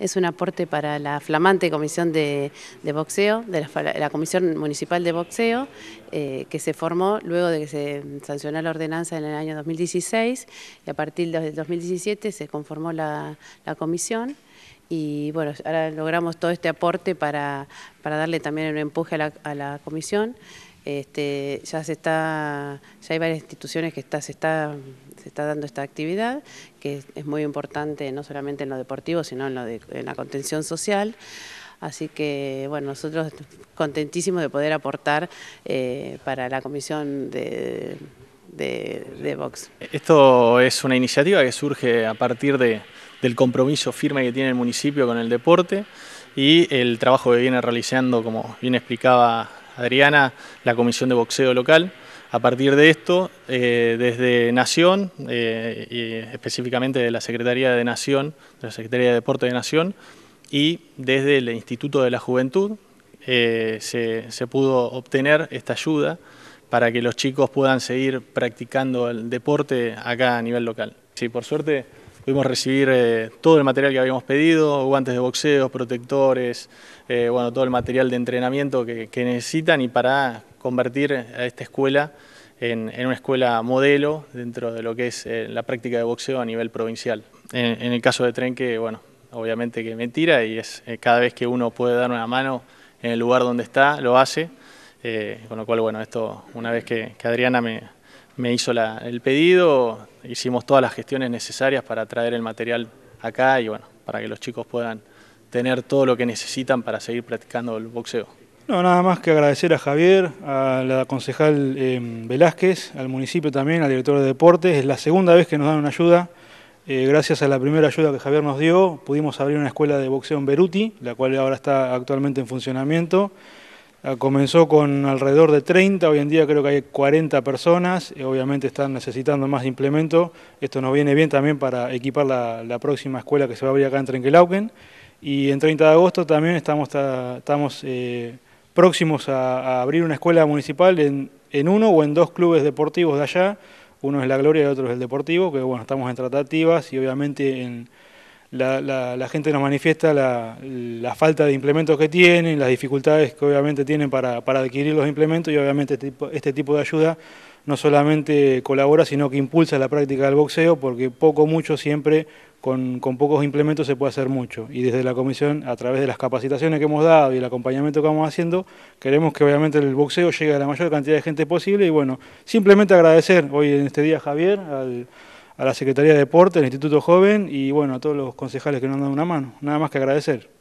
es un aporte para la flamante comisión de, boxeo, de la, comisión municipal de boxeo, eh, que se formó luego de que se sancionó la ordenanza en el año 2016 y a partir del 2017 se conformó la, comisión y bueno, ahora logramos todo este aporte para, para darle también un empuje a la, comisión. Este, ya se está, ya hay varias instituciones que está, se está se está dando esta actividad, que es muy importante no solamente en lo deportivo, sino en, de, la contención social. Así que, bueno, nosotros contentísimos de poder aportar eh, para la comisión de, de, Esto es una iniciativa que surge a partir del compromiso firme que tiene el municipio con el deporte y el trabajo que viene realizando, como bien explicaba Adriana, la comisión de boxeo local. A partir de esto, eh, desde Nación, eh, y específicamente de la Secretaría de Nación, de la Secretaría de Deporte de Nación, y desde el Instituto de la Juventud, eh, se, pudo obtener esta ayuda para que los chicos puedan seguir practicando el deporte acá a nivel local. Sí, por suerte pudimos recibir todo el material que habíamos pedido, guantes de boxeo, protectores, bueno, todo el material de entrenamiento que necesitan y para convertir a esta escuela en, una escuela modelo dentro de lo que es eh, la práctica de boxeo a nivel provincial. En, el caso de Trenque, bueno, obviamente que mentira y es eh, cada vez que uno puede dar una mano en el lugar donde está, lo hace. Eh, con lo cual, bueno, esto una vez que, Adriana me, hizo el pedido, hicimos todas las gestiones necesarias para traer el material acá y bueno, para que los chicos puedan tener todo lo que necesitan para seguir practicando el boxeo. No, nada más que agradecer a Javier, a la concejal em, Velázquez, al municipio también, al director de deportes. Es la segunda vez que nos dan una ayuda. Eh, gracias a la primera ayuda que Javier nos dio, pudimos abrir una escuela de boxeo en Beruti, la cual ahora está actualmente en funcionamiento. Ah, comenzó con alrededor de 30, hoy en día creo que hay 40 personas, eh, obviamente están necesitando más implemento. Esto nos viene bien también para equipar la, próxima escuela que se va a abrir acá en Trenquelauquen. Y en 30 de agosto también estamos... estamos eh, próximos a, abrir una escuela municipal en, uno o en dos clubes deportivos de allá. Uno es La Gloria y otro es el Deportivo, que bueno, estamos en tratativas y obviamente la, gente nos manifiesta la, falta de implementos que tienen, las dificultades que obviamente tienen para, adquirir los implementos y obviamente este tipo, este tipo, de ayuda no solamente colabora, sino que impulsa la práctica del boxeo, porque poco o mucho siempre con, pocos implementos se puede hacer mucho. Y desde la comisión, a través de las capacitaciones que hemos dado y el acompañamiento que vamos haciendo, queremos que obviamente el boxeo llegue a la mayor cantidad de gente posible. Y bueno, simplemente agradecer hoy en este día a Javier, a la Secretaría de Deporte, al Instituto Joven y bueno, a todos los concejales que nos han dado una mano. Nada más que agradecer.